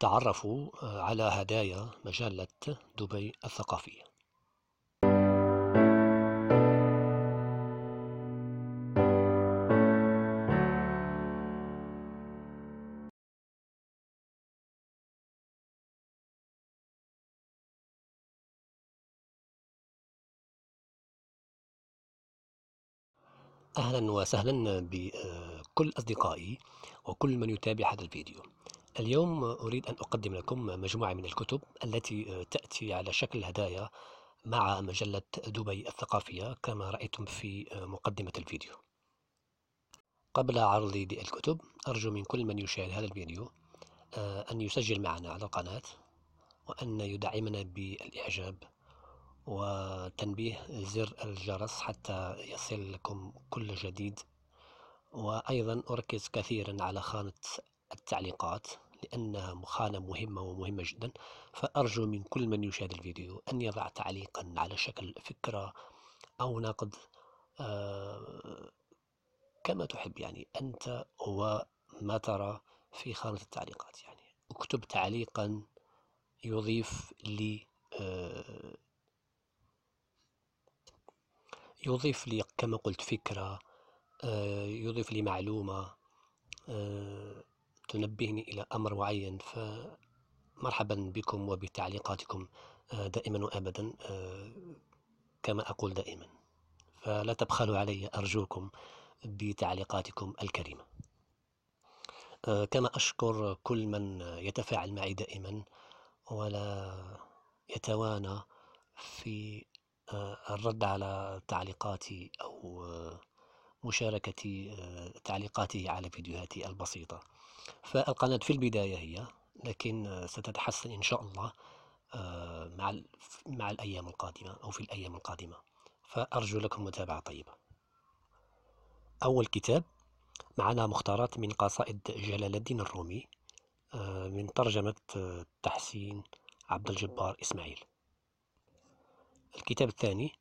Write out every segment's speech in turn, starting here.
تعرفوا آه، على هدايا مجلة دبي الثقافية أهلا وسهلا بكل آه، أصدقائي وكل من يتابع هذا الفيديو اليوم أريد أن أقدم لكم مجموعة من الكتب التي آه، تأتي على شكل هدايا مع مجلة دبي الثقافية كما رأيتم في آه، مقدمة الفيديو قبل عرضي الكتب أرجو من كل من يشاهد هذا الفيديو آه، أن يسجل معنا على القناة وأن يدعمنا بالإعجاب وتنبيه زر الجرس حتى يصل لكم كل جديد وأيضا أركز كثيرا على خانة التعليقات لأنها مقالة مهمة ومهمة جدا فأرجو من كل من يشاهد الفيديو أن يضع تعليقا على شكل فكرة أو نقد آه، كما تحب يعني أنت وما ترى في خانة التعليقات يعني اكتب تعليقا يضيف لي آه، يضيف لي كما قلت فكرة آه، يضيف لي معلومة تنبهني إلى أمر معين فمرحبا بكم وبتعليقاتكم آه، دائما وأبدا آه، كما أقول دائما فلا تبخلوا علي أرجوكم بتعليقاتكم الكريمة آه، كما أشكر كل من يتفاعل معي دائما ولا يتوانى في الرد على تعليقاتي أو مشاركة آه، تعليقاته على فيديوهاتي البسيطة فالقناة في البداية هي لكن آه، ستتحسن إن شاء الله آه، مع مع الأيام القادمة أو في الأيام القادمة فأرجو لكم متابعة طيبة أول كتاب معنا مختارات من قصائد جلال الدين الرومي من ترجمة تحسين عبد الجبار إسماعيل الكتاب الثاني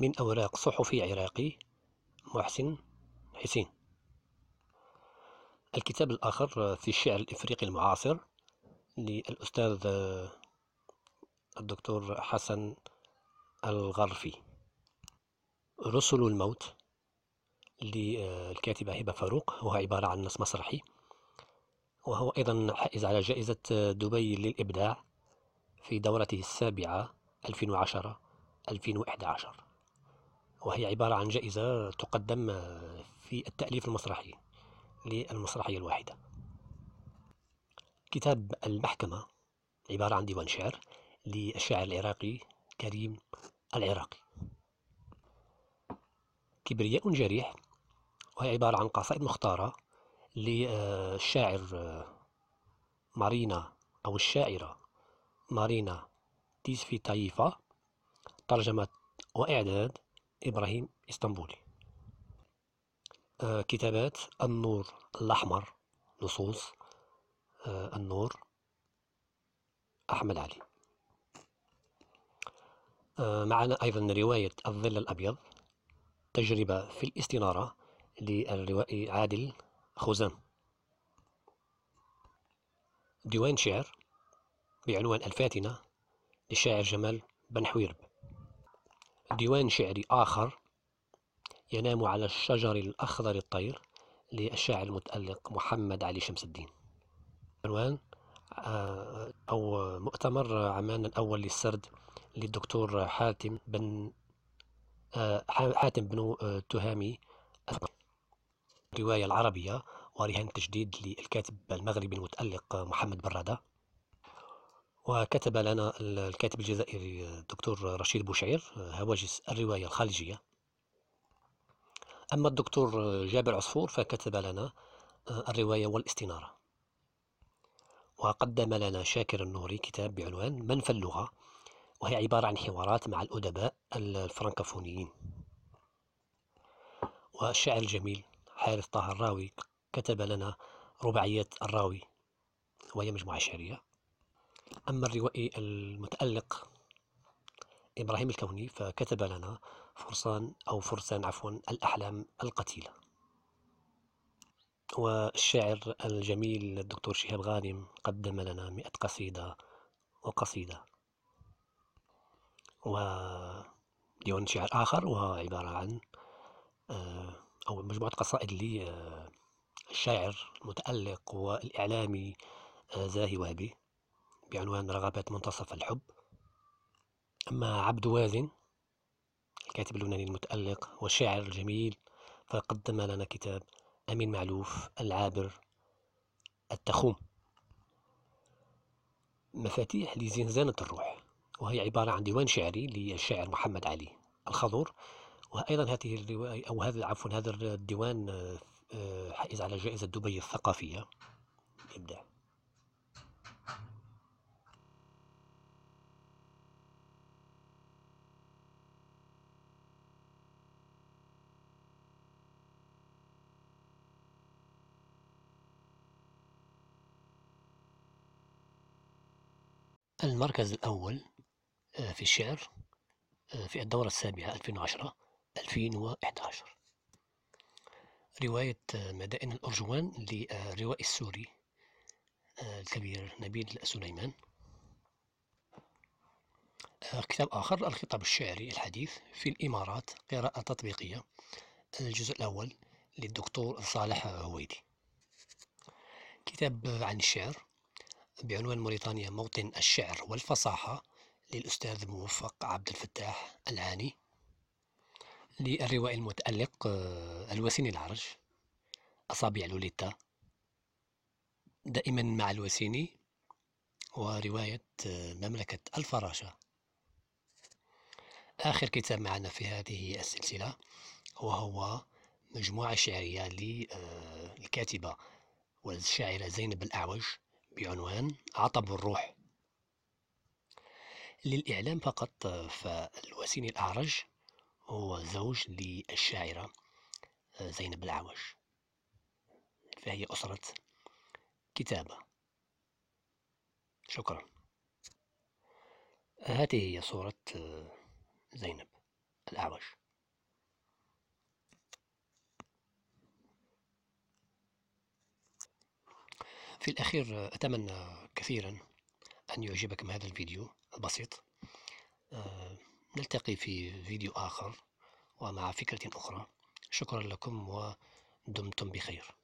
من أوراق صحفي عراقي محسن حسين الكتاب الآخر في الشعر الإفريقي المعاصر للأستاذ آه، الدكتور حسن الغرفي رسل الموت للكاتبة هبة فاروق وهو عبارة عن نص مسرحي وهو أيضا حائز على جائزة آه، دبي للإبداع في دورته السابعة 2010 2011 وهي عبارة عن جائزة تقدم في التأليف المسرحي للمسرحية الواحدة كتاب المحكمة عبارة عن ديوان شعر للشاعر العراقي كريم العراقي كبرياء جريح وهي عبارة عن قصائد مختارة للشاعر مارينا أو الشاعرة مارينا تيسفي تايفا ترجمة وإعداد إبراهيم إسطنبولي آه، كتابات النور الأحمر نصوص آه، النور أحمد علي آه، معنا أيضا رواية الظل الأبيض تجربة في الاستنارة للروائي عادل خزام ديوان شعر بعنوان الفاتنة للشاعر جمال بن حويرب ديوان شعري آخر ينام على الشجر الأخضر الطير للشاعر المتألق محمد علي شمس الدين عنوان آه، أو مؤتمر عمان الأول للسرد للدكتور حاتم بن آه، حاتم بن آه، تهامي الرواية العربية ورهان تجديد للكاتب المغربي المتألق محمد برادة وكتب لنا الكاتب الجزائري الدكتور رشيد بوشعير هواجس الرواية الخالجية أما الدكتور جابر عصفور فكتب لنا الرواية والاستنارة وقدم لنا شاكر النوري كتاب بعنوان من اللغة وهي عبارة عن حوارات مع الأدباء الفرنكفونيين والشاعر الجميل حارث طه الراوي كتب لنا رباعيات الراوي وهي مجموعة شعرية أما الروائي المتألق إبراهيم الكوني فكتب لنا فرسان أو فرسان عفوا الأحلام القتيلة والشاعر الجميل الدكتور شهاب غانم قدم لنا مئة قصيدة وقصيدة وديوان شعر آخر وهو عبارة عن آه، أو مجموعة قصائد للشاعر آه، المتألق والإعلامي آه، زاهي وهبي بعنوان رغبات منتصف الحب أما عبد وازن الكاتب اللبناني المتألق والشاعر الجميل فقدم لنا كتاب أمين معلوف العابر التخوم مفاتيح لزنزانة الروح وهي عبارة عن ديوان شعري للشاعر محمد علي الخضور وأيضا هذه الرواية أو هذا عفوا هذا الديوان آه، حائز على جائزة دبي الثقافية المركز الأول آه، في الشعر آه، في الدورة السابعة 2010 2011 رواية آه، مدائن الأرجوان للروائي السوري الكبير نبيل سليمان كتاب آخر الخطاب الشعري الحديث في الإمارات قراءة تطبيقية الجزء الأول للدكتور صالح هويدي كتاب عن الشعر بعنوان موريتانيا موطن الشعر والفصاحة للأستاذ موفق عبد الفتاح العاني للروائي المتألق آه، الوسيني العرج أصابع لوليتا دائما مع الوسيني ورواية آه، مملكة الفراشة آخر كتاب معنا في هذه السلسلة وهو مجموعة شعرية للكاتبة آه، والشاعرة زينب الأعوج بعنوان عطب الروح للإعلام فقط فالوسيم الأعرج هو زوج للشاعرة آه، زينب العوج فهي أسرة كتابة شكرا هذه هي صورة آه، زينب الأعوج في الأخير أتمنى كثيرا أن يعجبكم هذا الفيديو البسيط آه، نلتقي في فيديو آخر ومع فكرة أخرى شكرا لكم ودمتم بخير